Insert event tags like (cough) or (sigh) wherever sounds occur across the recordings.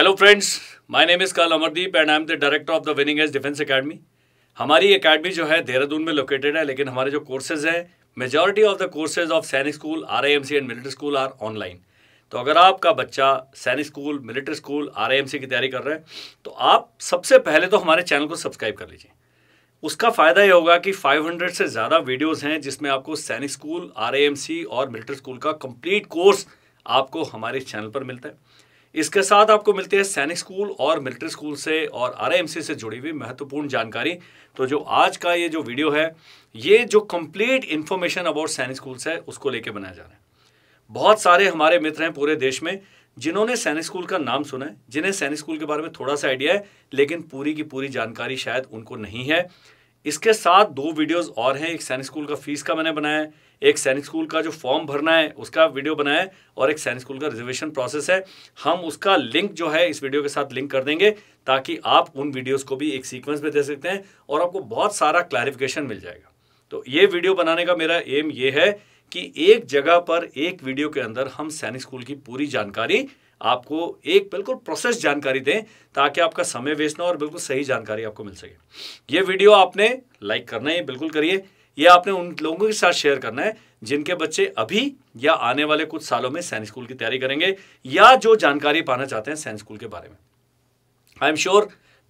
Hello friends my name is Col Amardeep and I am the director of the winning edge defence academy हमारी academy जो है देहरादून में located है लेकिन हमारे जो कोर्सेज हैं majority of the courses of Sainik school are and military school are online तो अगर आपका बच्चा सैनिक स्कूल मिलिट्री स्कूल आर की तैयारी कर रहे हैं तो आप सबसे पहले तो हमारे चैनल को सब्सक्राइब कर लीजिए उसका फ़ायदा ये होगा कि 500 से ज़्यादा वीडियोस हैं जिसमें आपको सैनिक स्कूल आर और मिलिट्री स्कूल का कंप्लीट कोर्स आपको हमारे चैनल पर मिलता है इसके साथ आपको मिलते हैं सैनिक स्कूल और मिलिट्री स्कूल से और आरएमसी से जुड़ी हुई महत्वपूर्ण जानकारी तो जो आज का ये जो वीडियो है ये जो complete information about Sainik schools है उसको लेके बनाया जा रहा है बहुत सारे हमारे मित्र हैं पूरे देश में जिन्होंने सैनिक स्कूल का नाम सुना है जिन्हें सैनिक स्कूल के बारे में थोड़ा सा आइडिया है लेकिन पूरी की पूरी जानकारी शायद उनको नहीं है इसके साथ दो वीडियोज़ और हैं एक सैनिक स्कूल का फीस का मैंने बनाया है एक सैनिक स्कूल का जो फॉर्म भरना है उसका वीडियो बनाया है और एक सैनिक स्कूल का रिजर्वेशन प्रोसेस है हम उसका लिंक जो है इस वीडियो के साथ लिंक कर देंगे ताकि आप उन वीडियोज़ को भी एक सीक्वेंस में दे सकते हैं और आपको बहुत सारा क्लैरिफिकेशन मिल जाएगा तो ये वीडियो बनाने का मेरा एम ये है कि एक जगह पर एक वीडियो के अंदर हम सैनिक स्कूल की पूरी जानकारी आपको एक बिल्कुल प्रोसेस जानकारी दें ताकि आपका समय वेस्ट ना हो और बिल्कुल सही जानकारी आपको मिल सके ये वीडियो आपने लाइक करना है बिल्कुल करिए ये आपने उन लोगों के साथ शेयर करना है जिनके बच्चे अभी या आने वाले कुछ सालों में सैनिक स्कूल की तैयारी करेंगे या जो जानकारी पाना चाहते हैं सैनिक स्कूल के बारे में आई एम श्योर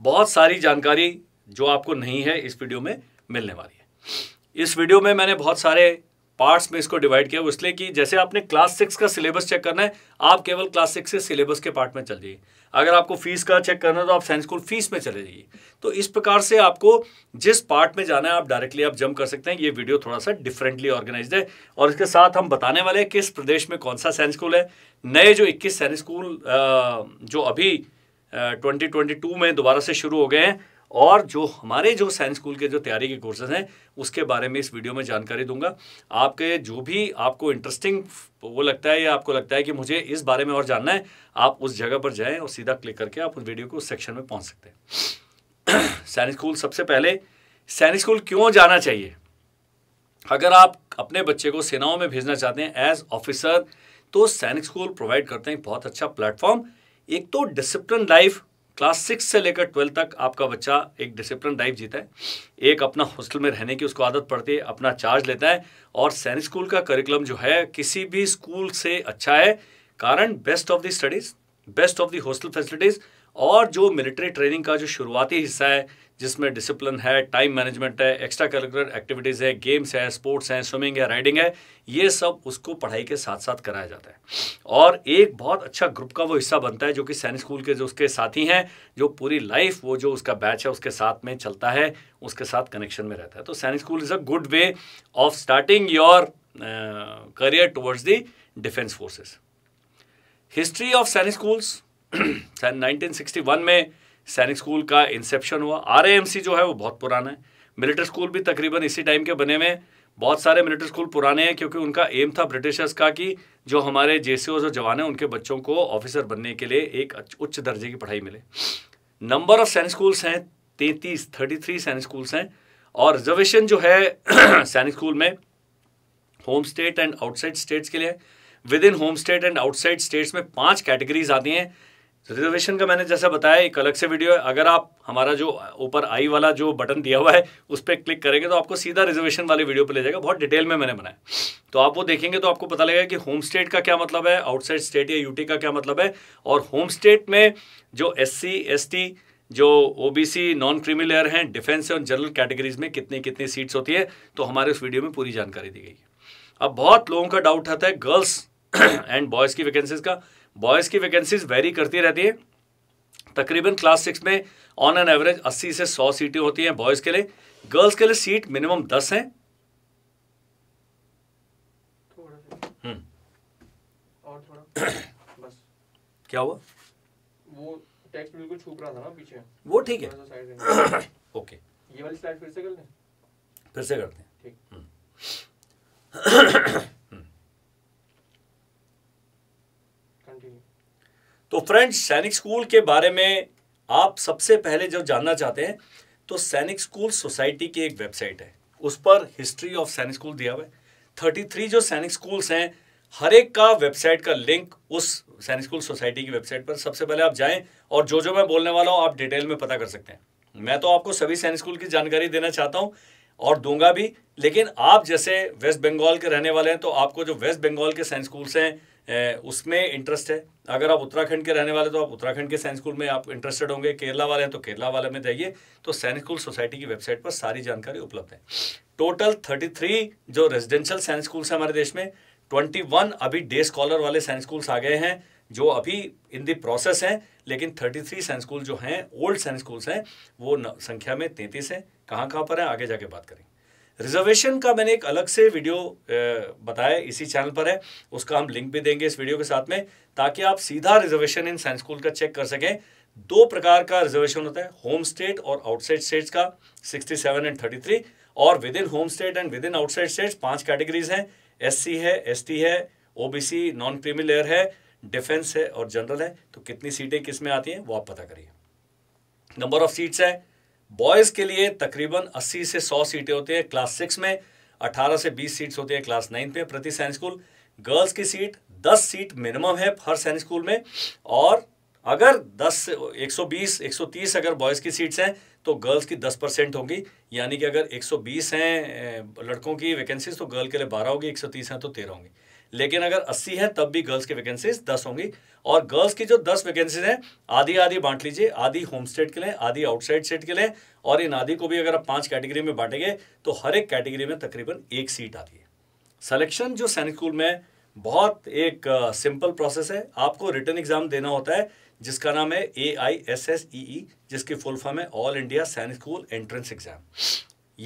बहुत सारी जानकारी जो आपको नहीं है इस वीडियो में मिलने वाली है इस वीडियो में मैंने बहुत सारे पार्ट्स में इसको डिवाइड किया इसलिए कि जैसे आपने क्लास सिक्स का सिलेबस चेक करना है आप केवल क्लास सिक्स के सिलेबस के पार्ट में चल जाइए अगर आपको फीस का चेक करना है तो आप साइंस स्कूल फीस में चले जाइए तो इस प्रकार से आपको जिस पार्ट में जाना है आप डायरेक्टली आप जम कर सकते हैं ये वीडियो थोड़ा सा डिफरेंटली ऑर्गेनाइज है और इसके साथ हम बताने वाले हैं किस प्रदेश में कौन सा साइंस स्कूल है नए जो इक्कीस साइंस स्कूल जो अभी ट्वेंटी ट्वेंटी टू में दोबारा से शुरू हो गए हैं और जो हमारे जो साइंस स्कूल के जो तैयारी के कोर्सेज हैं उसके बारे में इस वीडियो में जानकारी दूंगा आपके जो भी आपको इंटरेस्टिंग वो लगता है या आपको लगता है कि मुझे इस बारे में और जानना है आप उस जगह पर जाएँ और सीधा क्लिक करके आप उस वीडियो को उस सेक्शन में पहुँच सकते हैं साइंस (clears throat) स्कूल सबसे पहले सैनिक स्कूल क्यों जाना चाहिए अगर आप अपने बच्चे को सेनाओं में भेजना चाहते हैं एज ऑफिसर तो सैनिक स्कूल प्रोवाइड करते हैं बहुत अच्छा प्लेटफॉर्म एक तो डिसिप्लिन लाइफ क्लास सिक्स से लेकर ट्वेल्थ तक आपका बच्चा एक डिसिप्लिन लाइफ जीता है एक अपना हॉस्टल में रहने की उसको आदत पड़ती है अपना चार्ज लेता है और सैनिक स्कूल का करिकुलम जो है किसी भी स्कूल से अच्छा है कारण best of the studies best of the hostel facilities और जो मिलिट्री ट्रेनिंग का जो शुरुआती हिस्सा है जिसमें डिसिप्लिन है टाइम मैनेजमेंट है एक्स्ट्रा करिकुलर एक्टिविटीज़ है गेम्स है स्पोर्ट्स हैं स्विमिंग है राइडिंग है ये सब उसको पढ़ाई के साथ साथ कराया जाता है और एक बहुत अच्छा ग्रुप का वो हिस्सा बनता है जो कि सैनिक स्कूल के जो उसके साथी हैं जो पूरी लाइफ वो जो उसका बैच है उसके साथ में चलता है उसके साथ कनेक्शन में रहता है तो Sainik school is a good way of starting your career towards the defence forces history of Sainik schools one में सैनिक स्कूल का इंसेप्शन हुआ आर जो है वो बहुत पुराना है मिलिट्री स्कूल भी तकरीबन इसी टाइम के बने हुए बहुत सारे मिलिट्री स्कूल पुराने हैं क्योंकि उनका एम था ब्रिटिशर्स का कि जो हमारे जे जो जवान हैं उनके बच्चों को ऑफिसर बनने के लिए एक उच्च दर्जे की पढ़ाई मिले नंबर ऑफ सैनिक स्कूल्स हैं तैंतीस थर्टी थ्री सैनिक स्कूल्स हैं और रिजर्वेशन जो है (clears throat) सैनिक स्कूल में home state and outside states के लिए within home state and outside states में पांच कैटेगरीज आती हैं रिजर्वेशन का मैंने जैसा बताया एक अलग से वीडियो है अगर आप हमारा जो ऊपर आई वाला जो बटन दिया हुआ है उस पर क्लिक करेंगे तो आपको सीधा रिजर्वेशन वाले वीडियो पर ले जाएगा बहुत डिटेल में मैंने बनाया तो आप वो देखेंगे तो आपको पता लगेगा कि होम स्टेट का क्या मतलब है आउटसाइड स्टेट या यूटी का क्या मतलब है और होम स्टेट में जो एस सी जो ओ नॉन क्रीमी लेयर हैं डिफेंस और जनरल कैटेगरीज में कितनी कितनी सीट्स होती है तो हमारे उस वीडियो में पूरी जानकारी दी गई है अब बहुत लोगों का डाउट आता है गर्ल्स (clears throat) एंड बॉयज़ की वैकेंसीज का बॉयज़ की वैकेंसीज वेरी करती रहती है तकरीबन क्लास सिक्स में ऑन एन एवरेज 80 से 100 सीटें होती हैं बॉयज़ के लिए गर्ल्स के लिए सीट मिनिमम 10 है क्या हुआ वो टेक्स्ट बिल्कुल छुप रहा था ना पीछे वो ठीक है ओके (coughs) ये वाली स्लाइड फिर से कर लें फिर से करते हैं ठीक हम्म। (coughs) (coughs) फ्रेंड्स तो सैनिक स्कूल के बारे में आप सबसे पहले जब जानना चाहते हैं तो सैनिक स्कूल सोसाइटी की एक वेबसाइट है उस पर हिस्ट्री ऑफ सैनिक स्कूल दिया हुआ है थर्टी थ्री जो सैनिक स्कूल्स हैं हर एक का वेबसाइट का लिंक उस सैनिक स्कूल सोसाइटी की वेबसाइट पर सबसे पहले आप जाएं और जो जो मैं बोलने वाला हूँ आप डिटेल में पता कर सकते हैं मैं तो आपको सभी सैनिक स्कूल की जानकारी देना चाहता हूँ और दूंगा भी लेकिन आप जैसे वेस्ट बंगाल के रहने वाले हैं तो आपको जो वेस्ट बंगाल के साइंस स्कूल्स हैं उसमें इंटरेस्ट है अगर आप उत्तराखंड के रहने वाले तो आप उत्तराखंड के साइंस स्कूल में आप इंटरेस्टेड होंगे केरला वाले हैं तो केरला वाले में जाइए तो साइंस स्कूल सोसाइटी की वेबसाइट पर सारी जानकारी उपलब्ध है टोटल 33 जो रेजिडेंशियल साइंस स्कूल्स हैं हमारे देश में 21 अभी डे स्कॉलर वाले साइंस स्कूल्स आ गए हैं जो अभी इन दी प्रोसेस हैं लेकिन थ्री साइंस स्कूल जो हैं ओल्ड साइंस स्कूल्स हैं वो संख्या में तैंतीस हैं कहाँ कहाँ पर है आगे जाके बात करेंगे रिजर्वेशन का मैंने एक अलग से वीडियो बताया इसी चैनल पर है उसका हम लिंक भी देंगे इस वीडियो के साथ में ताकि आप सीधा रिजर्वेशन इन साइंस स्कूल का चेक कर सकें दो प्रकार का रिजर्वेशन होता है होम स्टेट और आउटसाइड स्टेट का 67 एंड 33 और within home state and within outside state पांच कैटेगरीज हैं एससी है एसटी है ओबीसी नॉन क्रीमी लेयर है डिफेंस है और जनरल है तो कितनी सीटें किस में आती हैं वो आप पता करिए नंबर ऑफ सीट्स है बॉयज़ के लिए तकरीबन 80 से 100 सीटें होती है क्लास सिक्स में 18 से 20 सीट्स होती है क्लास नाइन में प्रति सैन स्कूल गर्ल्स की सीट 10 सीट मिनिमम है हर सैन स्कूल में और अगर 10 120 130 अगर बॉयज़ की सीट्स हैं तो गर्ल्स की 10 परसेंट होगी यानी कि अगर 120 हैं लड़कों की वैकेंसीज तो गर्ल के लिए 12 होगी 130 हैं तो 13 होंगी लेकिन अगर 80 है तब भी गर्ल्स की वैकेंसीज 10 होंगी और गर्ल्स की जो 10 वैकेंसीज हैं आधी आधी बांट लीजिए आधी होम स्टेट के लिए आधी आउटसाइड स्टेट के लिए और इन आधी को भी अगर आप पांच कैटेगरी में बांटेंगे तो हर एक कैटेगरी में तकरीबन एक सीट आती है सलेक्शन जो सैनिक स्कूल में बहुत एक सिंपल प्रोसेस है आपको रिटर्न एग्जाम देना होता है जिसका नाम है ए I S S E E जिसकी फुल फॉर्म है all India Sainik school entrance exam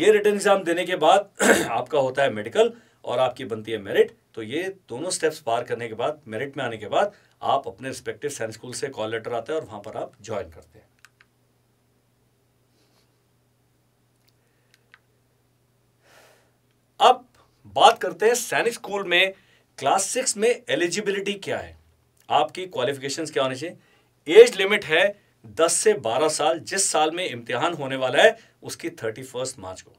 ये रिटर्न एग्जाम देने के बाद (clears throat) आपका होता है मेडिकल और आपकी बनती है मेरिट तो ये दोनों स्टेप्स पार करने के बाद मेरिट में आने के बाद आप अपने रिस्पेक्टिव साइंस स्कूल से कॉल लेटर आते हैं और वहां पर आप ज्वाइन करते हैं अब बात करते हैं सैनिक स्कूल में क्लास सिक्स में एलिजिबिलिटी क्या है आपकी क्वालिफिकेशंस क्या होनी चाहिए एज लिमिट है दस से बारह साल जिस साल में इम्तिहान होने वाला है उसकी थर्टी फर्स्ट मार्च को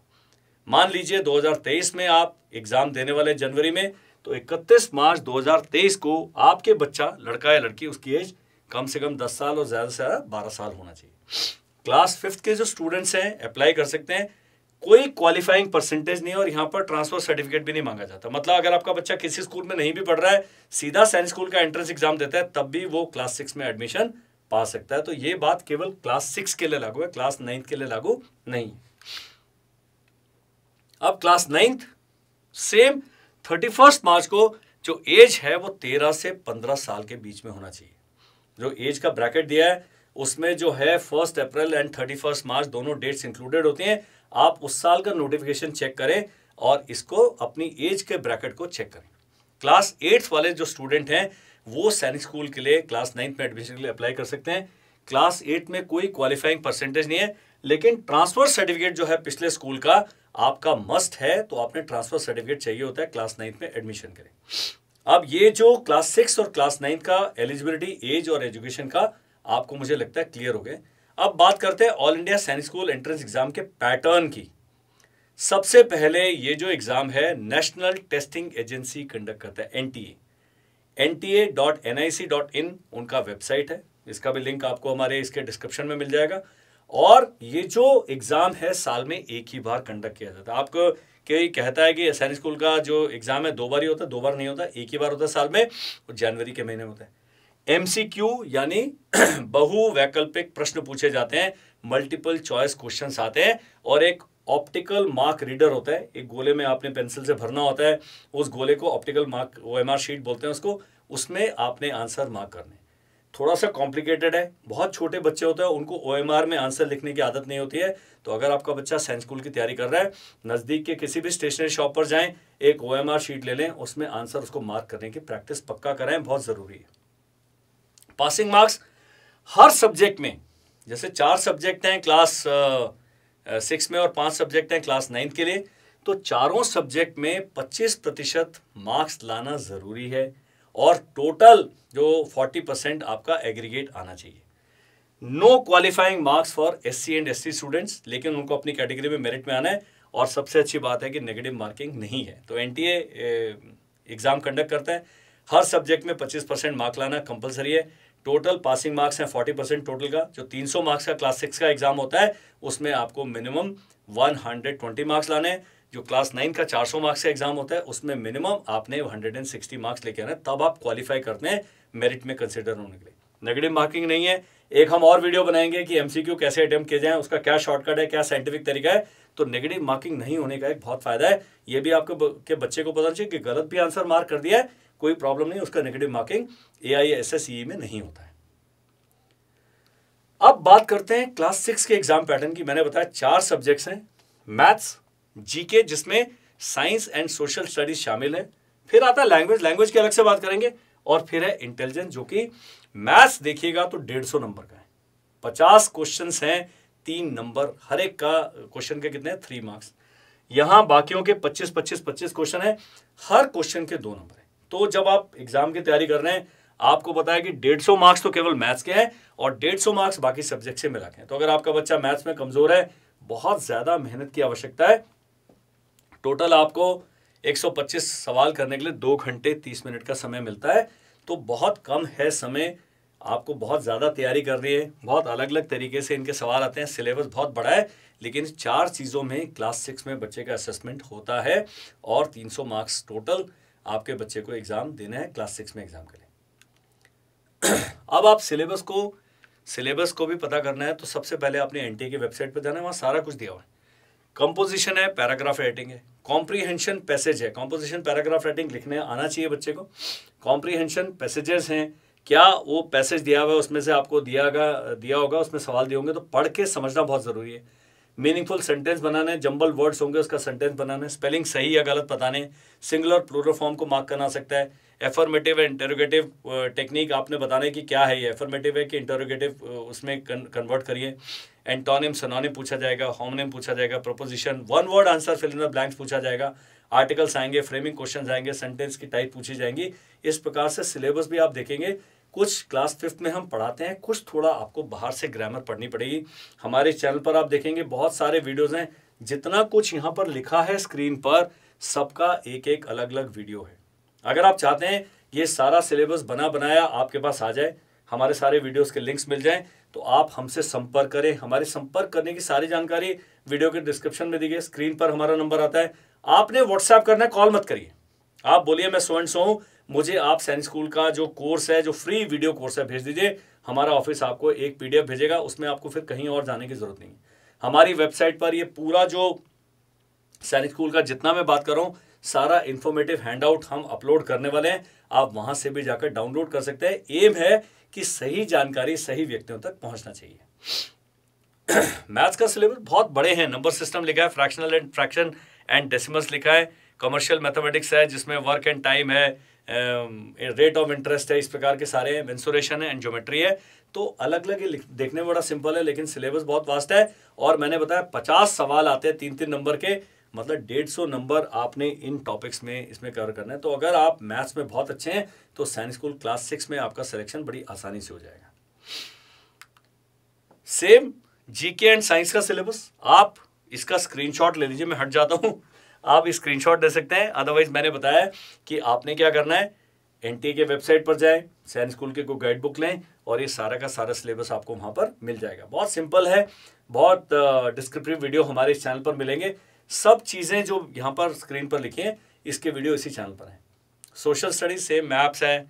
मान लीजिए 2023 में आप एग्ज़ाम देने वाले जनवरी में तो 31 मार्च 2023 को आपके बच्चा लड़का या लड़की उसकी एज कम से कम 10 साल और ज़्यादा से ज़्यादा 12 साल होना चाहिए क्लास फिफ्थ के जो स्टूडेंट्स हैं अप्लाई कर सकते हैं कोई क्वालिफाइंग परसेंटेज नहीं और यहाँ पर ट्रांसफर सर्टिफिकेट भी नहीं मांगा जाता मतलब अगर आपका बच्चा किसी स्कूल में नहीं भी पढ़ रहा है सीधा साइंस स्कूल का एंट्रेंस एग्जाम देता है तब भी वो क्लास सिक्स में एडमिशन पा सकता है तो ये बात केवल क्लास सिक्स के लिए लागू है क्लास नाइन्थ के लिए लागू नहीं है अब class ninth same thirty first March को जो एज है वो तेरह से पंद्रह साल के बीच में होना चाहिए जो एज का ब्रैकेट दिया है उसमें जो है first April and thirty first March दोनों डेट्स इंक्लूडेड होती हैं आप उस साल का नोटिफिकेशन चेक करें और इसको अपनी एज के ब्रैकेट को चेक करें क्लास एट्थ वाले जो स्टूडेंट हैं वो सैनिक स्कूल के लिए क्लास नाइन्थ में एडमिशन के लिए अप्लाई कर सकते हैं क्लास एट में कोई क्वालिफाइंग परसेंटेज नहीं है लेकिन ट्रांसफर सर्टिफिकेट जो है पिछले स्कूल का आपका मस्ट है तो आपने ट्रांसफर सर्टिफिकेट चाहिए होता है क्लास नाइन्थ में एडमिशन करें अब ये जो क्लास सिक्स और क्लास नाइन्थ का एलिजिबिलिटी एज और एजुकेशन का आपको मुझे लगता है क्लियर हो गए अब बात करते हैं all India Sainik school entrance exam के पैटर्न की सबसे पहले ये जो एग्ज़ाम है नेशनल टेस्टिंग एजेंसी कंडक्ट करता है N T N T A dot N I C dot in उनका वेबसाइट है इसका भी लिंक आपको हमारे इसके डिस्क्रिप्शन में मिल जाएगा और ये जो एग्ज़ाम है साल में एक ही बार कंडक्ट किया जाता है तो आपको कई कहता है कि एस स्कूल का जो एग्ज़ाम है दो बार ही होता है दो बार नहीं होता एक ही बार होता है साल में और जनवरी के महीने में होता है एम यानी (clears throat) बहुवैकल्पिक प्रश्न पूछे जाते हैं मल्टीपल चॉइस क्वेश्चन आते हैं और एक ऑप्टिकल मार्क रीडर होता है एक गोले में आपने पेंसिल से भरना होता है उस गोले को ऑप्टिकल मार्क ओ शीट बोलते हैं उसको उसमें आपने आंसर मार्क करने थोड़ा सा कॉम्प्लिकेटेड है बहुत छोटे बच्चे होते हैं उनको ओ में आंसर लिखने की आदत नहीं होती है तो अगर आपका बच्चा साइंस स्कूल की तैयारी कर रहा है नज़दीक के किसी भी स्टेशनरी शॉप पर जाएं एक ओ शीट ले लें उसमें आंसर उसको मार्क करने की प्रैक्टिस पक्का करें बहुत ज़रूरी है पासिंग मार्क्स हर सब्जेक्ट में जैसे चार सब्जेक्ट हैं क्लास सिक्स में और पांच सब्जेक्ट हैं क्लास नाइन्थ के लिए तो चारों सब्जेक्ट में पच्चीस प्रतिशत मार्क्स लाना ज़रूरी है और टोटल जो 40 परसेंट आपका एग्रीगेट आना चाहिए no qualifying marks for S C and S C students लेकिन उनको अपनी कैटेगरी में मेरिट में आना है और सबसे अच्छी बात है कि नेगेटिव मार्किंग नहीं है तो एन टी एग्ज़ाम कंडक्ट करते हैं हर सब्जेक्ट में 25 परसेंट मार्क लाना कंपलसरी है टोटल पासिंग मार्क्स हैं 40 परसेंट टोटल का जो 300 मार्क्स का क्लास सिक्स का एग्ज़ाम होता है उसमें आपको मिनिमम 120 मार्क्स लाने हैं जो क्लास नाइन का 400 मार्क्स का एग्जाम होता है उसमें मिनिमम आपने 160 मार्क्स लेके आना तब आप क्वालिफाई करते हैं मेरिट में कंसिडर होने के लिए नेगेटिव मार्किंग नहीं है एक हम और वीडियो बनाएंगे कि एमसीक्यू कैसे अटेम्प्ट किए जाए उसका क्या शॉर्टकट है क्या साइंटिफिक तरीका है तो नेगेटिव मार्किंग नहीं होने का एक बहुत फायदा है ये भी आपको के बच्चे को पता चाहिए कि गलत भी आंसर मार्क कर दिया है कोई प्रॉब्लम नहीं उसका negative marking A I S S E में नहीं होता है अब बात करते हैं क्लास सिक्स के एग्जाम पैटर्न की मैंने बताया चार सब्जेक्ट्स हैं मैथ्स जीके जिसमें साइंस एंड सोशल स्टडीज शामिल है फिर आता है लैंग्वेज लैंग्वेज के अलग से बात करेंगे और फिर है इंटेलिजेंस जो कि मैथ्स देखिएगा तो डेढ़ सौ नंबर का है पचास क्वेश्चन हैं तीन नंबर हर एक का क्वेश्चन के कितने थ्री मार्क्स यहां बाकियों के पच्चीस पच्चीस पच्चीस क्वेश्चन है हर क्वेश्चन के दो नंबर है तो जब आप एग्जाम की तैयारी कर रहे हैं आपको बताया कि डेढ़ सौ मार्क्स तो केवल मैथ्स के हैं और डेढ़ सौ मार्क्स बाकी सब्जेक्ट से मिला के हैं तो अगर आपका बच्चा मैथ्स में कमजोर है बहुत ज्यादा मेहनत की आवश्यकता है टोटल आपको 125 सवाल करने के लिए दो घंटे तीस मिनट का समय मिलता है तो बहुत कम है समय आपको बहुत ज़्यादा तैयारी करनी है बहुत अलग अलग तरीके से इनके सवाल आते हैं सिलेबस बहुत बड़ा है लेकिन चार चीज़ों में क्लास सिक्स में बच्चे का असेसमेंट होता है और 300 मार्क्स टोटल आपके बच्चे को एग्ज़ाम देना है क्लास सिक्स में एग्ज़ाम करें अब आप सिलेबस को सिलेबस को भी पता करना है तो सबसे पहले आपने एन e की वेबसाइट पर जाना है वहाँ सारा कुछ दिया हुआ है कंपोजिशन है पैराग्राफ राइटिंग है कॉम्प्रीहेंशन पैसेज है कॉम्पोजिशन पैराग्राफ राइटिंग लिखने आना चाहिए बच्चे को कॉम्प्रीहेंशन पैसेजेस हैं क्या वो पैसेज दिया हुआ है उसमें से आपको दिया गया दिया होगा उसमें सवाल दिए होंगे तो पढ़ के समझना बहुत ज़रूरी है मीनिंगफुल सेंटेंस बनाने जंबल वर्ड्स होंगे उसका सेंटेंस बनाने स्पेलिंग सही या गलत बताने सिंगुलर प्लूरल फॉर्म को मार्क करना सकता है एफर्मेटिव एंड इंटेरोगेटिव टेक्निक आपने बताने की क्या है ये एफर्मेटिव है कि इंटरोगेटिव uh, उसमें कन्वर्ट करिए एंटोनिम सनोनिम पूछा जाएगा होमनिम पूछा जाएगा preposition one word answer fill in blanks पूछा जाएगा आर्टिकल्स आएंगे फ्रेमिंग क्वेश्चन आएंगे सेंटेंस की टाइप पूछी जाएंगी इस प्रकार से सिलेबस भी आप देखेंगे कुछ क्लास फिफ्थ में हम पढ़ाते हैं कुछ थोड़ा आपको बाहर से ग्रामर पढ़नी पड़ेगी हमारे चैनल पर आप देखेंगे बहुत सारे वीडियोज़ हैं जितना कुछ यहाँ पर लिखा है स्क्रीन पर सबका एक एक अलग अलग वीडियो है अगर आप चाहते हैं ये सारा सिलेबस बना बनाया आपके पास आ जाए हमारे सारे वीडियोस के लिंक्स मिल जाएं तो आप हमसे संपर्क करें हमारे संपर्क करने की सारी जानकारी वीडियो के डिस्क्रिप्शन में दी गई स्क्रीन पर हमारा नंबर आता है आपने व्हाट्सएप करना है कॉल मत करिए आप बोलिए मैं सो सो हूं मुझे आप सैन स्कूल का जो कोर्स है जो फ्री वीडियो कोर्स है भेज दीजिए हमारा ऑफिस आपको एक पीडीएफ भेजेगा उसमें आपको फिर कहीं और जाने की जरूरत नहीं हमारी वेबसाइट पर ये पूरा जो सैनिक स्कूल का जितना मैं बात कर रहा हूँ सारा इन्फॉर्मेटिव हैंडआउट हम अपलोड करने वाले हैं आप वहां से भी जाकर डाउनलोड कर सकते हैं एम है कि सही जानकारी सही व्यक्तियों तक पहुंचना चाहिए (clears throat) मैथ्स का सिलेबस बहुत बड़े हैं नंबर सिस्टम लिखा है fractional and fraction and decimals लिखा है कमर्शियल मैथमेटिक्स है जिसमें वर्क एंड टाइम है रेट ऑफ इंटरेस्ट है इस प्रकार के सारे मेंसुरेशन है एंड ज्योमेट्री है तो अलग अलग देखने में बड़ा सिंपल है लेकिन सिलेबस बहुत वास्ट है और मैंने बताया पचास सवाल आते हैं तीन तीन नंबर के मतलब डेढ़ सौ नंबर आपने इन टॉपिक्स में इसमें कवर करना है तो अगर आप मैथ्स में बहुत अच्छे हैं तो साइंस स्कूल क्लास सिक्स में आपका सिलेक्शन बड़ी आसानी से हो जाएगा सेम जीके एंड साइंस का सिलेबस आप इसका स्क्रीनशॉट ले लीजिए मैं हट जाता हूं आप स्क्रीनशॉट ले सकते हैं अदरवाइज मैंने बताया कि आपने क्या करना है एन के वेबसाइट पर जाए सैन स्कूल के कोई गाइड बुक लें और ये सारा का सारा सिलेबस आपको वहां पर मिल जाएगा बहुत सिंपल है बहुत डिस्क्रिप्टिव वीडियो हमारे इस चैनल पर मिलेंगे सब चीज़ें जो यहाँ पर स्क्रीन पर लिखी हैं इसके वीडियो इसी चैनल पर हैं सोशल स्टडीज से मैप्स हैं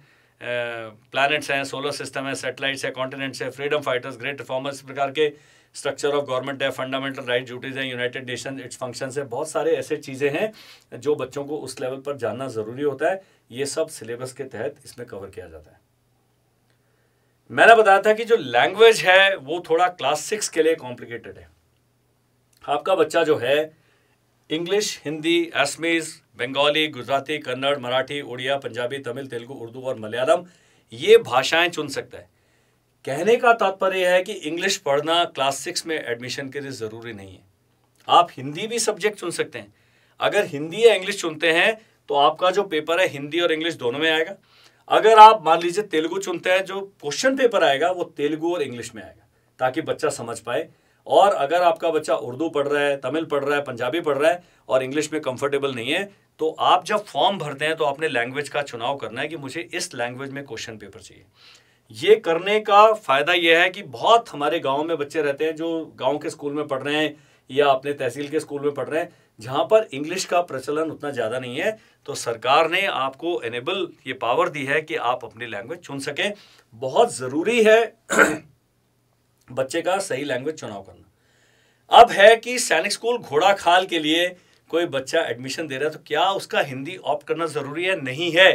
प्लैनेट्स हैं सोलर सिस्टम है सेटेलाइट्स है कॉन्टिनेंट्स है फ्रीडम फाइटर्स ग्रेट परफॉर्मेंस प्रकार के स्ट्रक्चर ऑफ गवर्नमेंट है फंडामेंटल राइट ड्यूटीज़ हैं यूनाइटेड नेशन इट्स फंक्शन है बहुत सारे ऐसे चीज़ें हैं जो बच्चों को उस लेवल पर जानना ज़रूरी होता है ये सब सिलेबस के तहत इसमें कवर किया जाता है मैंने बताया था कि जो लैंग्वेज है वो थोड़ा क्लास सिक्स के लिए कॉम्प्लिकेटेड है आपका बच्चा जो है इंग्लिश हिंदी असमीज बंगाली गुजराती कन्नड़ मराठी उड़िया पंजाबी तमिल तेलुगु उर्दू और मलयालम ये भाषाएं चुन सकता है कहने का तात्पर्य है कि इंग्लिश पढ़ना क्लास सिक्स में एडमिशन के लिए ज़रूरी नहीं है आप हिंदी भी सब्जेक्ट चुन सकते हैं अगर हिंदी या इंग्लिश चुनते हैं तो आपका जो पेपर है हिंदी और इंग्लिश दोनों में आएगा अगर आप मान लीजिए तेलुगु चुनते हैं जो क्वेश्चन पेपर आएगा वो तेलुगु और इंग्लिश में आएगा ताकि बच्चा समझ पाए और अगर आपका बच्चा उर्दू पढ़ रहा है तमिल पढ़ रहा है पंजाबी पढ़ रहा है और इंग्लिश में कंफर्टेबल नहीं है तो आप जब फॉर्म भरते हैं तो आपने लैंग्वेज का चुनाव करना है कि मुझे इस लैंग्वेज में क्वेश्चन पेपर चाहिए ये करने का फ़ायदा यह है कि बहुत हमारे गाँव में बच्चे रहते हैं जो गाँव के स्कूल में पढ़ रहे हैं या अपने तहसील के स्कूल में पढ़ रहे हैं जहाँ पर इंग्लिश का प्रचलन उतना ज़्यादा नहीं है तो सरकार ने आपको एनेबल ये पावर दी है कि आप अपनी लैंग्वेज चुन सकें बहुत ज़रूरी है (clears throat) बच्चे का सही लैंग्वेज चुनाव करना अब है कि सैनिक स्कूल घोड़ा खाल के लिए कोई बच्चा एडमिशन दे रहा है तो क्या उसका हिंदी ऑप्ट करना ज़रूरी है नहीं है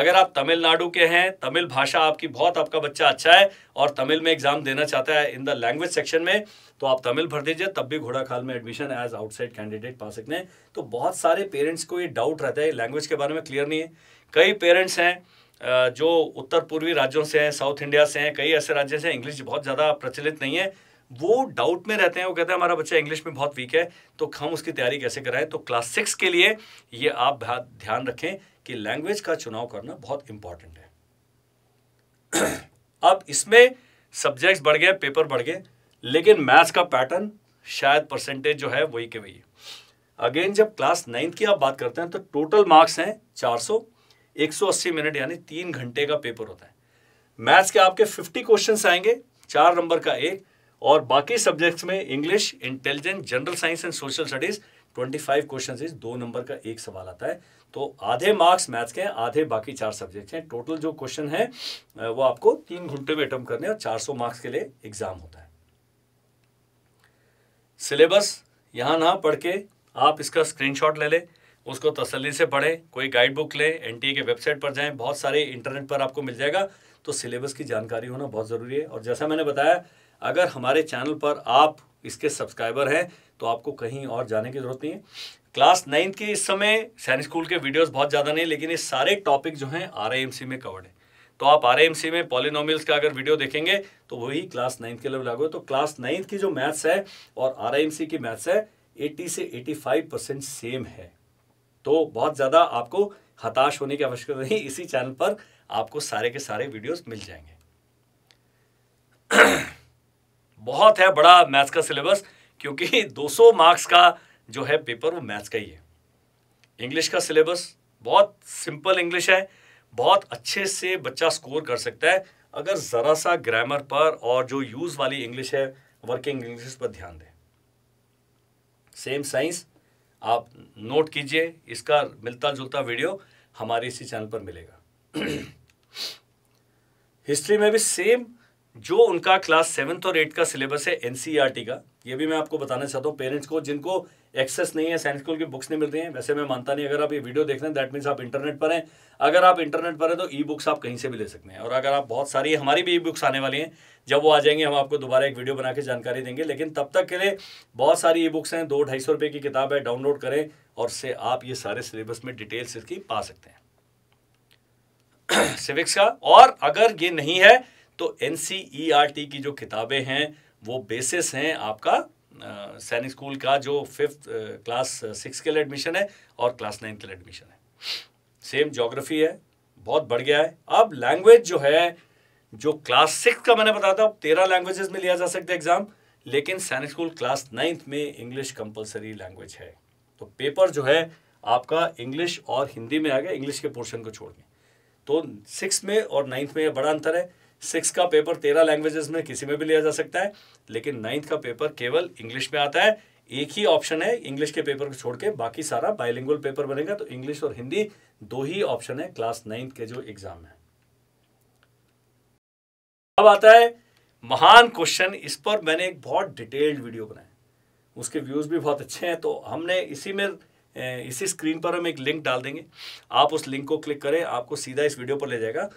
अगर आप तमिलनाडु के हैं तमिल भाषा आपकी बहुत आपका बच्चा अच्छा है और तमिल में एग्जाम देना चाहता है इन द लैंग्वेज सेक्शन में तो आप तमिल भर दीजिए तब भी घोड़ा खाल में एडमिशन एज आउटसाइड कैंडिडेट पा सकते हैं तो बहुत सारे पेरेंट्स को ये डाउट रहता है लैंग्वेज के बारे में क्लियर नहीं है कई पेरेंट्स हैं जो उत्तर पूर्वी राज्यों से हैं साउथ इंडिया से हैं कई ऐसे राज्य हैं इंग्लिश बहुत ज़्यादा प्रचलित नहीं है वो डाउट में रहते हैं वो कहते हैं हमारा बच्चा इंग्लिश में बहुत वीक है तो हम उसकी तैयारी कैसे कराएं तो क्लास सिक्स के लिए ये आप ध्यान रखें कि लैंग्वेज का चुनाव करना बहुत इंपॉर्टेंट है (clears throat) अब इसमें सब्जेक्ट्स बढ़ गए पेपर बढ़ गए लेकिन मैथ्स का पैटर्न शायद परसेंटेज जो है वही के वही अगेन जब क्लास नाइन्थ की आप बात करते हैं तो टोटल मार्क्स हैं चार 180 मिनट यानी तीन घंटे का पेपर होता है मैथ्स के आपके 50 क्वेश्चन आएंगे चार नंबर का एक और बाकी सब्जेक्ट्स में English intelligent general science and social studies 25 question इस दो नंबर का एक सवाल आता है तो आधे मार्क्स मैथ्स के हैं आधे बाकी चार सब्जेक्ट्स हैं टोटल जो क्वेश्चन है वो आपको तीन घंटे में अटम्प करने और 400 मार्क्स के लिए एग्जाम होता है सिलेबस यहां ना पढ़ के आप इसका स्क्रीनशॉट ले लें उसको तसली से पढ़ें कोई गाइड बुक लें एन के वेबसाइट पर जाएँ बहुत सारे इंटरनेट पर आपको मिल जाएगा तो सिलेबस की जानकारी होना बहुत ज़रूरी है और जैसा मैंने बताया अगर हमारे चैनल पर आप इसके सब्सक्राइबर हैं तो आपको कहीं और जाने की ज़रूरत नहीं है क्लास नाइन्थ के इस समय सैनिक स्कूल के वीडियोस बहुत ज़्यादा नहीं लेकिन ये सारे टॉपिक जो हैं आर में कवर्ड है तो आप आर में पॉलिनोमिल्स का अगर वीडियो देखेंगे तो वही क्लास नाइन्थ के लिए लागू है तो क्लास नाइन्थ की जो मैथ्स है और आर की मैथ्स है एटी से एटी फाइव परसेंट सेम है तो बहुत ज़्यादा आपको हताश होने की आवश्यकता नहीं इसी चैनल पर आपको सारे के सारे वीडियोस मिल जाएंगे (clears throat) बहुत है बड़ा मैथ्स का सिलेबस क्योंकि 200 मार्क्स का जो है पेपर वो मैथ्स का ही है इंग्लिश का सिलेबस बहुत सिंपल इंग्लिश है बहुत अच्छे से बच्चा स्कोर कर सकता है अगर ज़रा सा ग्रामर पर और जो यूज़ वाली इंग्लिश है वर्किंग इंग्लिश पर ध्यान दें सेम साइंस आप नोट कीजिए इसका मिलता जुलता वीडियो हमारे इसी चैनल पर मिलेगा हिस्ट्री (clears throat) में भी सेम जो उनका क्लास सेवन्थ और एट का सिलेबस है एनसीईआरटी e का ये भी मैं आपको बताना चाहता हूँ पेरेंट्स को जिनको एक्सेस नहीं है साइंस स्कूल की बुक्स नहीं मिल रही हैं वैसे मैं मानता नहीं अगर आप ये वीडियो देख रहे हैं दैट मीन्स आप इंटरनेट पर हैं अगर आप इंटरनेट पर हैं तो ई बुक्स आप कहीं से भी ले सकते हैं और अगर आप बहुत सारी हमारी भी ई बुक्स आने वाली हैं जब वो आ जाएंगे हम आपको दोबारा एक वीडियो बना के जानकारी देंगे लेकिन तब तक के लिए बहुत सारी ई बुक्स हैं दो ढाई सौ रुपये की किताब है डाउनलोड करें और से आप ये सारे सिलेबस में डिटेल्स इसकी पा सकते हैं सिविक्स (clears throat) का और अगर ये नहीं है तो एन e की जो किताबें हैं वो बेसिस हैं आपका सैनिक स्कूल का जो फिफ्थ क्लास सिक्स के लिए एडमिशन है और क्लास नाइन के लिए एडमिशन है सेम जोग्राफी है बहुत बढ़ गया है अब लैंग्वेज जो है जो क्लास सिक्स का मैंने बताया था अब तेरह लैंग्वेजेस में लिया जा सकता है एग्ज़ाम लेकिन सैनिक स्कूल क्लास नाइन्थ में इंग्लिश कंपलसरी लैंग्वेज है तो पेपर जो है आपका इंग्लिश और हिंदी में आ गया इंग्लिश के पोर्शन को छोड़ के तो सिक्स में और नाइन्थ में बड़ा अंतर है सिक्स का पेपर तेरह लैंग्वेजेस में किसी में भी लिया जा सकता है लेकिन नाइन्थ का पेपर केवल इंग्लिश में आता है एक ही ऑप्शन है इंग्लिश के पेपर को छोड़ के बाकी सारा बायलिंगुअल पेपर बनेगा तो इंग्लिश और हिंदी दो ही ऑप्शन है क्लास नाइन्थ के जो एग्जाम है अब आता है महान क्वेश्चन इस पर मैंने एक बहुत डिटेल्ड वीडियो बनाया उसके व्यूज़ भी बहुत अच्छे हैं तो हमने इसी में इसी स्क्रीन पर हम एक लिंक डाल देंगे आप उस लिंक को क्लिक करें आपको सीधा इस वीडियो पर ले जाएगा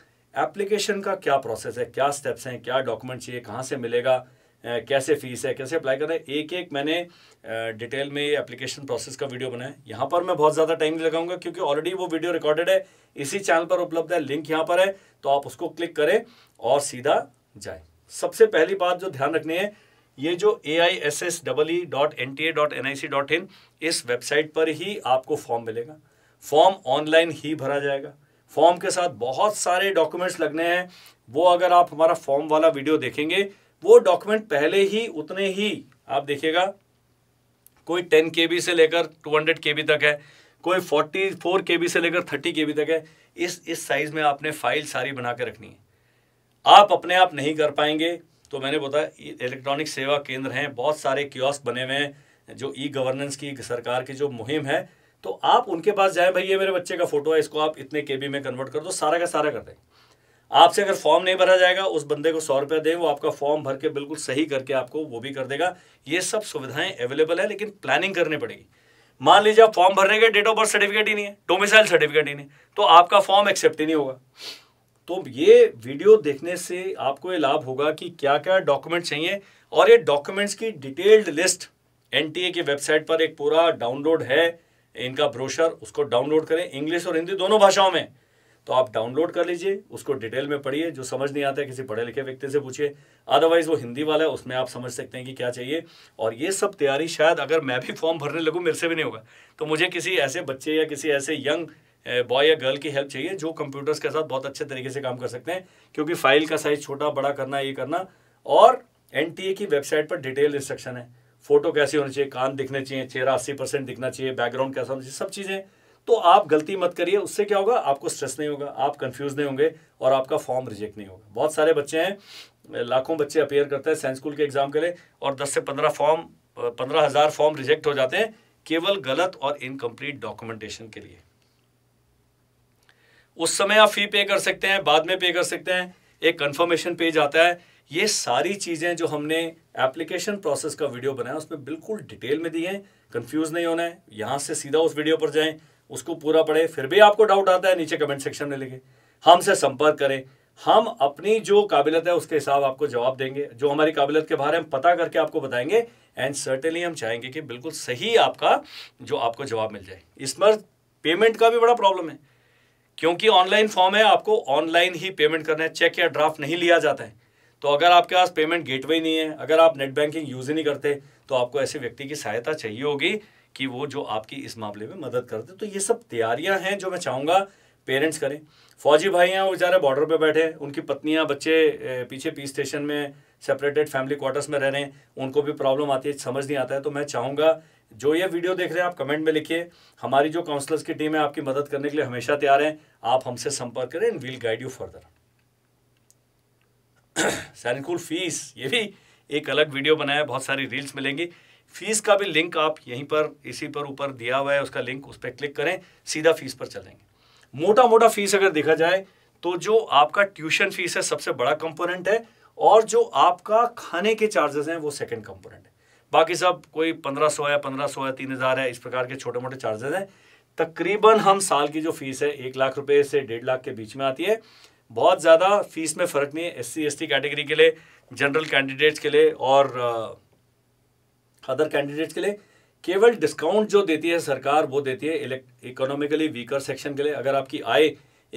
एप्लीकेशन का क्या प्रोसेस है क्या स्टेप्स हैं क्या डॉक्यूमेंट चाहिए कहाँ से मिलेगा कैसे फ़ीस है कैसे अप्लाई करना है एक एक मैंने डिटेल में ये एप्लीकेशन प्रोसेस का वीडियो बनाया यहाँ पर मैं बहुत ज़्यादा टाइम नहीं लगाऊंगा क्योंकि ऑलरेडी वो वीडियो रिकॉर्डेड है इसी चैनल पर उपलब्ध है लिंक यहाँ पर है तो आप उसको क्लिक करें और सीधा जाए सबसे पहली बात जो ध्यान रखनी है ये जो A I S S double E dot N T A dot N I C dot in इस वेबसाइट पर ही आपको फॉर्म मिलेगा फॉर्म ऑनलाइन ही भरा जाएगा फॉर्म के साथ बहुत सारे डॉक्यूमेंट्स लगने हैं वो अगर आप हमारा फॉर्म वाला वीडियो देखेंगे वो डॉक्यूमेंट पहले ही उतने ही आप देखिएगा कोई टेन के से लेकर टू हंड्रेड के तक है कोई फोर्टी फोर के से लेकर थर्टी के तक है इस इस साइज़ में आपने फाइल सारी बना के रखनी है आप अपने आप नहीं कर पाएंगे तो मैंने बताया इलेक्ट्रॉनिक सेवा केंद्र हैं बहुत सारे क्योस बने हुए हैं जो ई गवर्नेंस की सरकार की जो मुहिम है तो आप उनके पास जाएं भाई ये मेरे बच्चे का फोटो है इसको आप इतने के में कन्वर्ट कर दो सारा का सारा कर दें आपसे अगर फॉर्म नहीं भरा जाएगा उस बंदे को सौ रुपया दें वो आपका फॉर्म भर के बिल्कुल सही करके आपको वो भी कर देगा ये सब सुविधाएं अवेलेबल है लेकिन प्लानिंग करनी पड़ेगी मान लीजिए आप फॉर्म भरने के डेट ऑफ बर्थ सर्टिफिकेट ही नहीं है डोमिसाइल सर्टिफिकेट ही नहीं तो आपका फॉर्म एक्सेप्ट ही नहीं होगा तो ये वीडियो देखने से आपको ये लाभ होगा कि क्या क्या डॉक्यूमेंट चाहिए और ये डॉक्यूमेंट्स की डिटेल्ड लिस्ट एन की वेबसाइट पर एक पूरा डाउनलोड है इनका ब्रोशर उसको डाउनलोड करें इंग्लिश और हिंदी दोनों भाषाओं में तो आप डाउनलोड कर लीजिए उसको डिटेल में पढ़िए जो समझ नहीं आता है किसी पढ़े लिखे व्यक्ति से पूछिए अदरवाइज वो हिंदी वाला है उसमें आप समझ सकते हैं कि क्या चाहिए और ये सब तैयारी शायद अगर मैं भी फॉर्म भरने लगूँ मेरे से भी नहीं होगा तो मुझे किसी ऐसे बच्चे या किसी ऐसे यंग बॉय या गर्ल की हेल्प चाहिए जो कंप्यूटर्स के साथ बहुत अच्छे तरीके से काम कर सकते हैं क्योंकि फाइल का साइज छोटा बड़ा करना ये करना और एन की वेबसाइट पर डिटेल इंस्ट्रक्शन है फोटो कैसी होनी चाहिए कान दिखने चाहिए चेहरा अस्सी परसेंट दिखना चाहिए बैकग्राउंड कैसा होना चाहिए सब चीज़ें तो आप गलती मत करिए उससे क्या होगा आपको स्ट्रेस नहीं होगा आप कंफ्यूज नहीं होंगे और आपका फॉर्म रिजेक्ट नहीं होगा बहुत सारे बच्चे हैं लाखों बच्चे अपेयर करते हैं साइंस स्कूल के एग्जाम के लिए और दस से पंद्रह फॉर्म पंद्रह हज़ार फॉर्म रिजेक्ट हो जाते हैं केवल गलत और इनकम्प्लीट डॉक्यूमेंटेशन के लिए उस समय आप फी पे कर सकते हैं बाद में पे कर सकते हैं एक कंफर्मेशन पेज आता है ये सारी चीज़ें जो हमने एप्लीकेशन प्रोसेस का वीडियो बनाया उसमें बिल्कुल डिटेल में दी है कंफ्यूज नहीं होना है यहां से सीधा उस वीडियो पर जाएं उसको पूरा पढ़े फिर भी आपको डाउट आता है नीचे कमेंट सेक्शन में लिखे हमसे संपर्क करें हम अपनी जो काबिलियत है उसके हिसाब आपको जवाब देंगे जो हमारी काबिलियत के बारे में पता करके आपको बताएंगे एंड सर्टेनली हम चाहेंगे कि बिल्कुल सही आपका जो आपको जवाब मिल जाए इस पर पेमेंट का भी बड़ा प्रॉब्लम है क्योंकि ऑनलाइन फॉर्म है आपको ऑनलाइन ही पेमेंट करना है चेक या ड्राफ्ट नहीं लिया जाता है तो अगर आपके पास पेमेंट गेटवे नहीं है अगर आप नेट बैंकिंग यूज़ ही नहीं करते तो आपको ऐसे व्यक्ति की सहायता चाहिए होगी कि वो जो आपकी इस मामले में मदद कर दे तो ये सब तैयारियां हैं जो मैं चाहूंगा पेरेंट्स करें फौजी भाई हैं वो बेचारे बॉर्डर पे बैठे हैं उनकी पत्नियां बच्चे पीछे पी स्टेशन में सेपरेटेड फैमिली क्वार्टर्स में रह रहे हैं उनको भी प्रॉब्लम आती है समझ नहीं आता है तो मैं चाहूंगा जो ये वीडियो देख रहे हैं आप कमेंट में लिखिए हमारी जो काउंसलर्स की टीम है आपकी मदद करने के लिए हमेशा तैयार है आप हमसे संपर्क करें and we'll guide you further Sainik school fees ये भी एक अलग वीडियो बनाया बहुत सारी रील्स मिलेंगी फीस का भी लिंक आप यहीं पर इसी पर ऊपर दिया हुआ है उसका लिंक उस पर क्लिक करें सीधा फीस पर चलेंगे मोटा मोटा फीस अगर देखा जाए तो जो आपका ट्यूशन फीस है सबसे बड़ा कंपोनेंट है और जो आपका खाने के चार्जेस हैं वो सेकंड कंपोनेंट है बाकी सब कोई पंद्रह सौ है पंद्रह सौ है तीन हज़ार है इस प्रकार के छोटे मोटे चार्जेस हैं तकरीबन हम साल की जो फीस है एक लाख रुपए से डेढ़ लाख के बीच में आती है बहुत ज़्यादा फीस में फ़र्क नहीं है एस सी कैटेगरी के लिए जनरल कैंडिडेट्स के लिए और अदर कैंडिडेट्स के लिए केवल डिस्काउंट जो देती है सरकार वो देती है इकोनॉमिकली वीकर सेक्शन के लिए अगर आपकी आय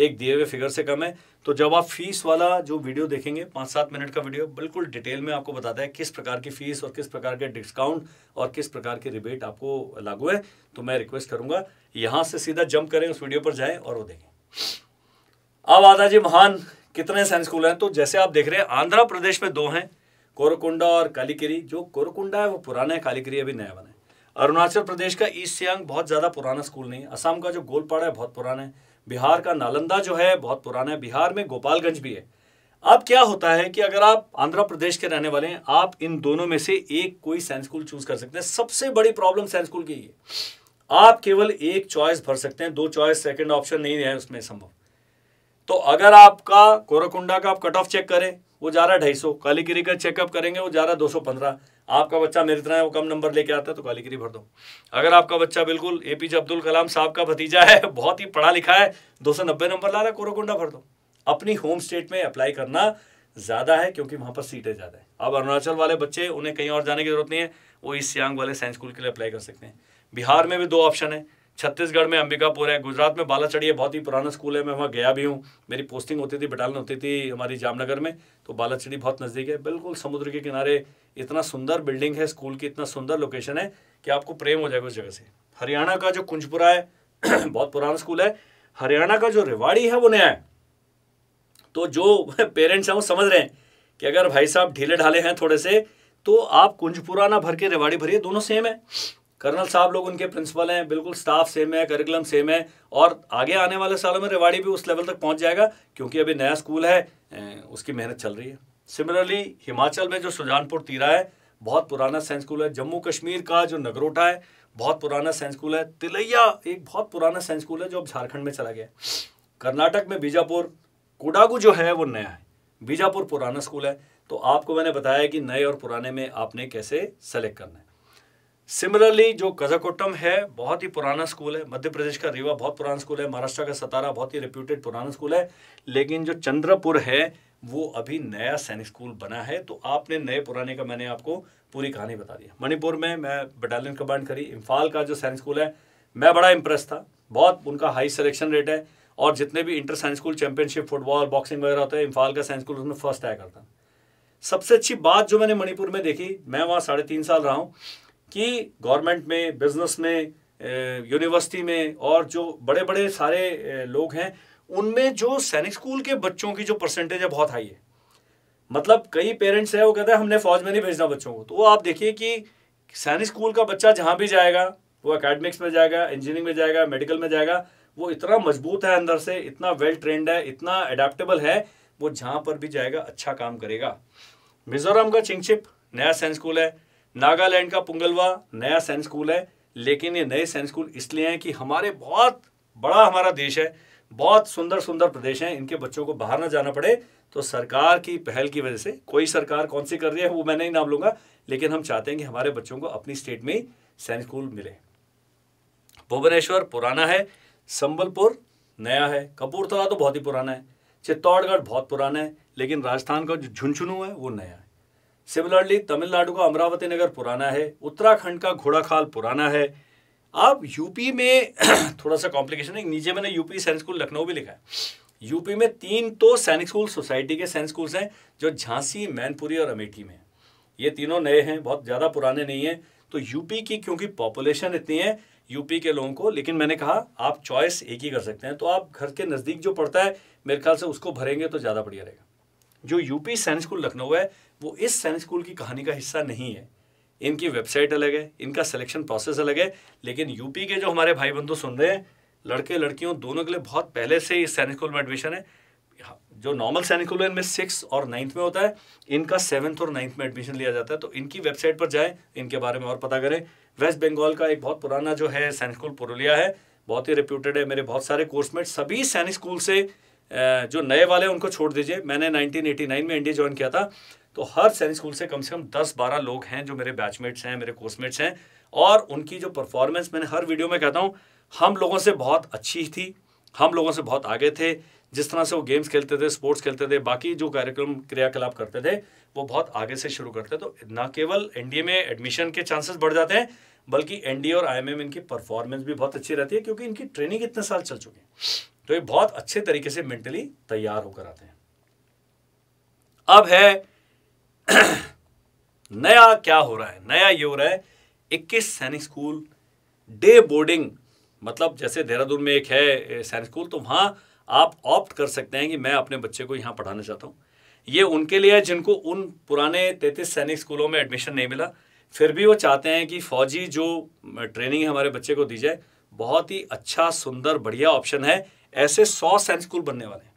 एक दिए हुए फिगर से कम है तो जब आप फीस वाला जो वीडियो देखेंगे पाँच सात मिनट का वीडियो बिल्कुल डिटेल में आपको बताता है किस प्रकार की फीस और किस प्रकार के डिस्काउंट और किस प्रकार की रिबेट आपको लागू है तो मैं रिक्वेस्ट करूंगा यहां से सीधा जंप करें उस वीडियो पर जाए और वो देखें अब आदा जी महान कितने सैन स्कूल हैं तो जैसे आप देख रहे हैं आंध्र प्रदेश में दो हैं कोरकुंडा और कालीकिरी जो कोरकुंडा है वो पुराना है कालीकिरी अभी नया बना है अरुणाचल प्रदेश का ईस्ट सियांग बहुत ज़्यादा पुराना स्कूल नहीं है असम का जो गोलपाड़ा है बहुत पुराना है बिहार का नालंदा जो है बहुत पुराना है बिहार में गोपालगंज भी है अब क्या होता है कि अगर आप आंध्र प्रदेश के रहने वाले हैं आप इन दोनों में से एक कोई साइंस स्कूल चूज कर सकते हैं सबसे बड़ी प्रॉब्लम साइंस स्कूल की है आप केवल एक चॉइस भर सकते हैं दो चॉइस सेकंड ऑप्शन नहीं है उसमें संभव तो अगर आपका कोरकुंडा का आप कट ऑफ चेक करें वो जा रहा है ढाई सौ कालीगिरी का चेकअप करेंगे वो जा रहा है दो सौ पंद्रह आपका बच्चा मेरी तरह है वो कम नंबर लेके आता है तो कालीगिरी भर दो अगर आपका बच्चा बिल्कुल ए पी जे अब्दुल कलाम साहब का भतीजा है (laughs) बहुत ही पढ़ा लिखा है दो सौ नब्बे नंबर ला रहा है कोरोकुंडा भर दो अपनी होम स्टेट में अप्लाई करना ज़्यादा है क्योंकि वहाँ पर सीटें ज़्यादा है अब अरुणाचल वाले बच्चे उन्हें कहीं और जाने की जरूरत नहीं है वो इस सियांग वाले साइंस स्कूल के लिए अप्लाई कर सकते हैं बिहार में भी दो ऑप्शन है छत्तीसगढ़ में अंबिकापुर है गुजरात में बालाचड़ी है बहुत ही पुराना स्कूल है मैं वहाँ गया भी हूँ मेरी पोस्टिंग होती थी बटालन होती थी हमारी जामनगर में तो बालाचड़ी बहुत नज़दीक है बिल्कुल समुद्र के किनारे इतना सुंदर बिल्डिंग है स्कूल की इतना सुंदर लोकेशन है कि आपको प्रेम हो जाएगा उस जगह से हरियाणा का जो कुंजपुरा है (clears throat) बहुत पुराना स्कूल है हरियाणा का जो रेवाड़ी है वो नया है तो जो पेरेंट्स (laughs) हैं वो समझ रहे हैं कि अगर भाई साहब ढीले ढाले हैं थोड़े से तो आप कुंजपुरा ना भर के रेवाड़ी भरिए दोनों सेम है कर्नल साहब लोग उनके प्रिंसिपल हैं बिल्कुल स्टाफ सेम है करिकुलम सेम है और आगे आने वाले सालों में रेवाड़ी भी उस लेवल तक पहुंच जाएगा क्योंकि अभी नया स्कूल है उसकी मेहनत चल रही है सिमिलरली हिमाचल में जो सुजानपुर तीरा है बहुत पुराना साइंस स्कूल है जम्मू कश्मीर का जो नगरोटा है बहुत पुराना साइंस स्कूल है तिलैया एक बहुत पुराना साइंस स्कूल है जो अब झारखंड में चला गया कर्नाटक में बीजापुर कोडागू जो है वो नया है बीजापुर पुराना स्कूल है तो आपको मैंने बताया कि नए और पुराने में आपने कैसे सेलेक्ट करना है सिमिलरली जो कजाकोटम है बहुत ही पुराना स्कूल है मध्य प्रदेश का रीवा बहुत पुराना स्कूल है महाराष्ट्र का सतारा बहुत ही रिप्यूटेड पुराना स्कूल है लेकिन जो चंद्रपुर है वो अभी नया सैनिक स्कूल बना है तो आपने नए पुराने का मैंने आपको पूरी कहानी बता दी मणिपुर में मैं बटालियन कमांड करी इम्फाल का जो सैनिक स्कूल है मैं बड़ा इंप्रेस था बहुत उनका हाई सेलेक्शन रेट है और जितने भी inter science school championship football boxing वगैरह होता है इम्फाल का साइंस स्कूल उसमें फर्स्ट आया करता सबसे अच्छी बात जो मैंने मणिपुर में देखी मैं वहाँ साढ़े तीन साल रहा हूँ कि गवर्नमेंट में बिजनेस में यूनिवर्सिटी में और जो बड़े बड़े सारे लोग हैं उनमें जो सैनिक स्कूल के बच्चों की जो परसेंटेज है बहुत हाई है मतलब कई पेरेंट्स हैं वो कहते हैं हमने फौज में नहीं भेजना बच्चों को तो वो आप देखिए कि सैनिक स्कूल का बच्चा जहाँ भी जाएगा वो अकेडमिक्स में जाएगा इंजीनियरिंग में जाएगा मेडिकल में जाएगा वो इतना मजबूत है अंदर से इतना वेल ट्रेंड है इतना अडेप्टेबल है वो जहाँ पर भी जाएगा अच्छा काम करेगा मिजोरम का चिंगचिप नया सैनिक स्कूल है नागालैंड का पुंगलवा नया सैन स्कूल है लेकिन ये नए सैन स्कूल इसलिए हैं कि हमारे बहुत बड़ा हमारा देश है बहुत सुंदर सुंदर प्रदेश हैं इनके बच्चों को बाहर ना जाना पड़े तो सरकार की पहल की वजह से कोई सरकार कौन सी कर रही है वो मैं नहीं नाम लूँगा लेकिन हम चाहते हैं कि हमारे बच्चों को अपनी स्टेट में ही सैन स्कूल मिले भुवनेश्वर पुराना है संबलपुर नया है कपूरथला तो बहुत ही पुराना है चित्तौड़गढ़ बहुत पुराना है लेकिन राजस्थान का जो झुंझुनू है वो नया है सिमिलरली तमिलनाडु का अमरावती नगर पुराना है उत्तराखंड का घोड़ाखाल पुराना है आप यूपी में (clears throat) थोड़ा सा कॉम्प्लिकेशन है नीचे मैंने यूपी सैनिक स्कूल लखनऊ भी लिखा है यूपी में तीन तो सैनिक स्कूल सोसाइटी के सैनिक स्कूल्स हैं जो झांसी मैनपुरी और अमेठी में ये तीनों नए हैं बहुत ज़्यादा पुराने नहीं हैं तो यूपी की क्योंकि पॉपुलेशन इतनी है यूपी के लोगों को लेकिन मैंने कहा आप चॉइस एक ही कर सकते हैं तो आप घर के नज़दीक जो पड़ता है मेरे ख्याल से उसको भरेंगे तो ज़्यादा बढ़िया रहेगा जो यूपी सैनिक स्कूल लखनऊ है वो इस सैन स्कूल की कहानी का हिस्सा नहीं है इनकी वेबसाइट अलग है इनका सिलेक्शन प्रोसेस अलग है लेकिन यूपी के जो हमारे भाई बंधु सुन रहे हैं लड़के लड़कियों दोनों के लिए बहुत पहले से इस सैनिक स्कूल में एडमिशन है जो नॉर्मल सैन स्कूल है इनमें सिक्स और नाइन्थ में होता है इनका सेवन्थ और नाइन्थ में एडमिशन लिया जाता है तो इनकी वेबसाइट पर जाएँ इनके बारे में और पता करें वेस्ट बंगाल का एक बहुत पुराना जो है सैनिक स्कूल पुरुलिया है बहुत ही रिप्यूटेड है मेरे बहुत सारे कोर्समेट सभी सैनिक स्कूल से जो नए वाले उनको छोड़ दीजिए मैंने 1989 में एनडीए ज्वाइन किया था तो हर सैनिक स्कूल से कम से कम 10-12 लोग हैं जो मेरे बैचमेट्स हैं मेरे कोर्समेट्स हैं और उनकी जो परफॉर्मेंस मैंने हर वीडियो में कहता हूँ हम लोगों से बहुत अच्छी थी हम लोगों से बहुत आगे थे जिस तरह से वो गेम्स खेलते थे स्पोर्ट्स खेलते थे बाकी जो कार्यक्रम क्रियाकलाप करते थे वो बहुत आगे से शुरू करते तो ना केवल एन में एडमिशन के चांसेस बढ़ जाते हैं बल्कि एन और आई में इनकी परफॉर्मेंस भी बहुत अच्छी रहती है क्योंकि इनकी ट्रेनिंग इतने साल चल चुकी है तो ये बहुत अच्छे तरीके से मेंटली तैयार होकर आते हैं अब है (clears throat) नया क्या हो रहा है नया ये हो रहा है इक्कीस सैनिक स्कूल डे बोर्डिंग मतलब जैसे देहरादून में एक है सैनिक स्कूल तो वहाँ आप ऑप्ट कर सकते हैं कि मैं अपने बच्चे को यहाँ पढ़ाना चाहता हूँ ये उनके लिए है जिनको उन पुराने तैतीस सैनिक स्कूलों में एडमिशन नहीं मिला फिर भी वो चाहते हैं कि फ़ौजी जो ट्रेनिंग हमारे बच्चे को दी जाए बहुत ही अच्छा सुंदर बढ़िया ऑप्शन है ऐसे सौ साइंस स्कूल बनने वाले हैं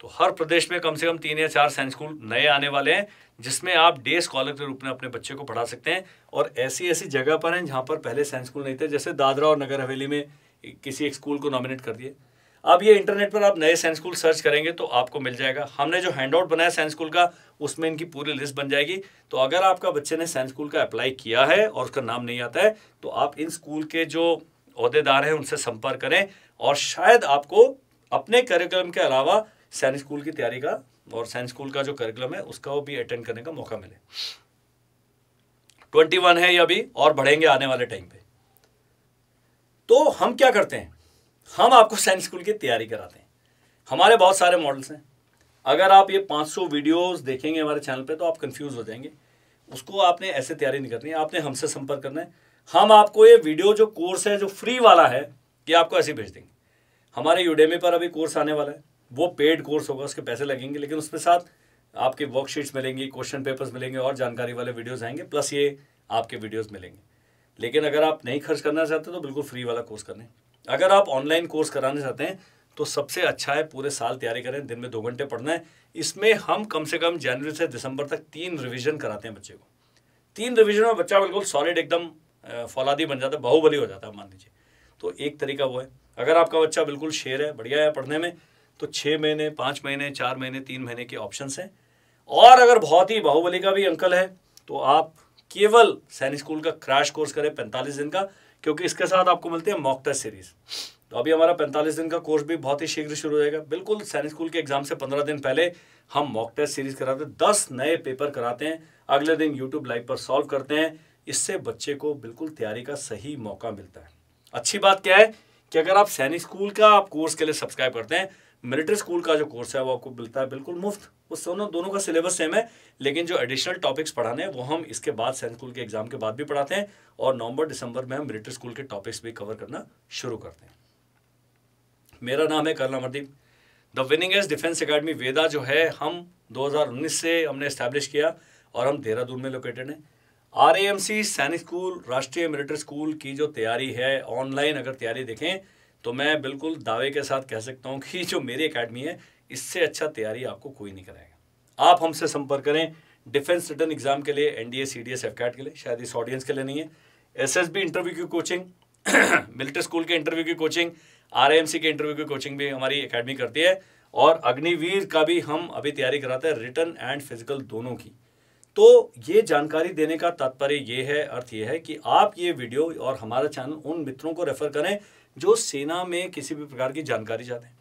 तो हर प्रदेश में कम से कम तीन या चार साइंस स्कूल नए आने वाले हैं जिसमें आप डे स्कॉलर के रूप में अपने बच्चे को पढ़ा सकते हैं और ऐसी ऐसी जगह पर हैं जहाँ पर पहले साइंस स्कूल नहीं थे जैसे दादरा और नगर हवेली में किसी एक स्कूल को नॉमिनेट कर दिए अब ये इंटरनेट पर आप नए सैन स्कूल सर्च करेंगे तो आपको मिल जाएगा हमने जो हैंड आउट बनाया सैन स्कूल का उसमें इनकी पूरी लिस्ट बन जाएगी तो अगर आपका बच्चे ने साइंस स्कूल का अप्लाई किया है और उसका नाम नहीं आता है तो आप इन स्कूल के जो अहदेदार हैं उनसे संपर्क करें और शायद आपको अपने करिकुलम के अलावा सैनिक स्कूल की तैयारी का और साइंस स्कूल का जो करिकुलम है उसका वो भी अटेंड करने का मौका मिले ट्वेंटी वन है ये अभी और बढ़ेंगे आने वाले टाइम पे तो हम क्या करते हैं हम आपको साइंस स्कूल की तैयारी कराते हैं हमारे बहुत सारे मॉडल्स हैं अगर आप ये 500 वीडियोस देखेंगे हमारे चैनल पे तो आप कंफ्यूज हो जाएंगे उसको आपने ऐसे तैयारी नहीं करनी है आपने हमसे संपर्क करना है हम आपको ये वीडियो जो कोर्स है जो फ्री वाला है कि आपको ऐसे भेज देंगे हमारे यूडेमी पर अभी कोर्स आने वाला है वो पेड कोर्स होगा उसके पैसे लगेंगे लेकिन उसके साथ आपके वर्कशीट्स मिलेंगी क्वेश्चन पेपर्स मिलेंगे और जानकारी वाले वीडियोस आएंगे प्लस ये आपके वीडियोस मिलेंगे लेकिन अगर आप नहीं खर्च करना चाहते तो बिल्कुल फ्री वाला कोर्स करें अगर आप ऑनलाइन कोर्स कराना चाहते हैं तो सबसे अच्छा है पूरे साल तैयारी करें दिन में दो घंटे पढ़ना है इसमें हम कम से कम जनवरी से दिसंबर तक तीन रिविजन कराते हैं बच्चे को तीन रिविजन में बच्चा बिल्कुल सॉलिड एकदम फौलादी बन जाता है बाहुबली हो जाता है मान लीजिए तो एक तरीका वो है अगर आपका बच्चा बिल्कुल शेर है बढ़िया है पढ़ने में तो छः महीने पाँच महीने चार महीने तीन महीने के ऑप्शन हैं और अगर बहुत ही बाहुबली का भी अंकल है तो आप केवल सैनिक स्कूल का क्रैश कोर्स करें पैंतालीस दिन का क्योंकि इसके साथ आपको मिलते हैं मॉक टेस्ट सीरीज तो अभी हमारा पैंतालीस दिन का कोर्स भी बहुत ही शीघ्र शुरू हो जाएगा बिल्कुल सैनिक स्कूल के एग्जाम से पंद्रह दिन पहले हम मॉक टेस्ट सीरीज कराते हैं दस नए पेपर कराते हैं अगले दिन यूट्यूब लाइव पर सॉल्व करते हैं इससे बच्चे को बिल्कुल तैयारी का सही मौका मिलता है अच्छी बात क्या है कि अगर आप सैनिक स्कूल का आप कोर्स के लिए सब्सक्राइब करते हैं मिलिट्री स्कूल का जो कोर्स है वो आपको मिलता है बिल्कुल मुफ्त उस दोनों दोनों का सिलेबस सेम है लेकिन जो एडिशनल टॉपिक्स पढ़ाने हैं वो हम इसके बाद सैनिक स्कूल के एग्जाम के बाद भी पढ़ाते हैं और नवंबर दिसंबर में हम मिलिट्री स्कूल के टॉपिक्स भी कवर करना शुरू करते हैं मेरा नाम है करला Amardeep the winning edge defence academy वेदा जो है हम 2019 से हमने इस्टेब्लिश किया और हम देहरादून में लोकेटेड हैं आर एम सी सैनिक स्कूल राष्ट्रीय मिलिट्री स्कूल की जो तैयारी है ऑनलाइन अगर तैयारी देखें तो मैं बिल्कुल दावे के साथ कह सकता हूँ कि जो मेरी अकेडमी है इससे अच्छा तैयारी आपको कोई नहीं कराएगा आप हमसे संपर्क करें डिफेंस रिटर्न एग्जाम के लिए NDA C D S AFCAT के लिए शायद इस ऑडियंस के लिए नहीं है एस एस बी इंटरव्यू की कोचिंग मिलिट्री स्कूल के इंटरव्यू की कोचिंग आर एम सी के इंटरव्यू की कोचिंग भी हमारी अकेडमी करती है और अग्निवीर का भी हम अभी तैयारी कराते हैं रिटर्न एंड फिजिकल दोनों की तो ये जानकारी देने का तात्पर्य ये है अर्थ ये है कि आप ये वीडियो और हमारा चैनल उन मित्रों को रेफर करें जो सेना में किसी भी प्रकार की जानकारी चाहते हैं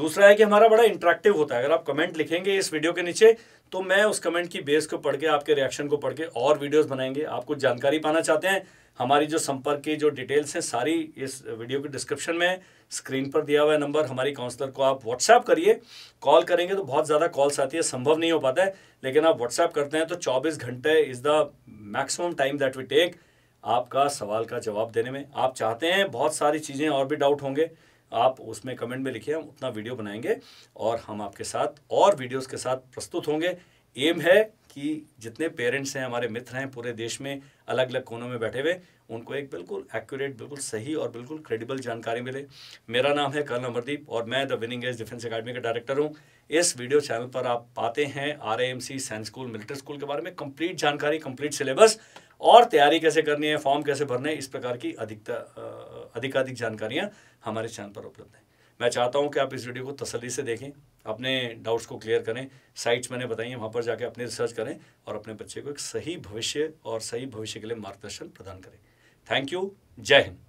दूसरा है कि हमारा बड़ा इंट्रैक्टिव होता है अगर आप कमेंट लिखेंगे इस वीडियो के नीचे तो मैं उस कमेंट की बेस को पढ़ के आपके रिएक्शन को पढ़ के और वीडियोस बनाएंगे आप कुछ जानकारी पाना चाहते हैं हमारी जो संपर्क की जो डिटेल्स हैं सारी इस वीडियो के डिस्क्रिप्शन में स्क्रीन पर दिया हुआ नंबर हमारी काउंसलर को आप व्हाट्सएप करिए कॉल करेंगे तो बहुत ज़्यादा कॉल्स आती है संभव नहीं हो पाता है लेकिन आप व्हाट्सएप करते हैं तो 24 घंटे is the maximum time that we take आपका सवाल का जवाब देने में आप चाहते हैं बहुत सारी चीज़ें और भी डाउट होंगे आप उसमें कमेंट में लिखिए हम उतना वीडियो बनाएंगे और हम आपके साथ और वीडियोज़ के साथ प्रस्तुत होंगे एम है कि जितने पेरेंट्स हैं हमारे मित्र हैं पूरे देश में अलग अलग कोनों में बैठे हुए उनको एक बिल्कुल एक्यूरेट बिल्कुल सही और बिल्कुल क्रेडिबल जानकारी मिले मेरा नाम है कर्ण अमरदीप और मैं the winning edge defence academy का डायरेक्टर हूँ इस वीडियो चैनल पर आप पाते हैं आर एम सी सैंस स्कूल मिलिट्री स्कूल के बारे में कंप्लीट जानकारी कंप्लीट सिलेबस और तैयारी कैसे करनी है फॉर्म कैसे भरने इस प्रकार की अधिकता अधिकाधिक जानकारियाँ हमारे चैनल पर उपलब्ध हैं मैं चाहता हूँ कि आप इस वीडियो को तसली से देखें अपने डाउट्स को क्लियर करें साइट्स मैंने बताई हैं वहाँ पर जाके अपने रिसर्च करें और अपने बच्चे को एक सही भविष्य और सही भविष्य के लिए मार्गदर्शन प्रदान करें थैंक यू जय हिंद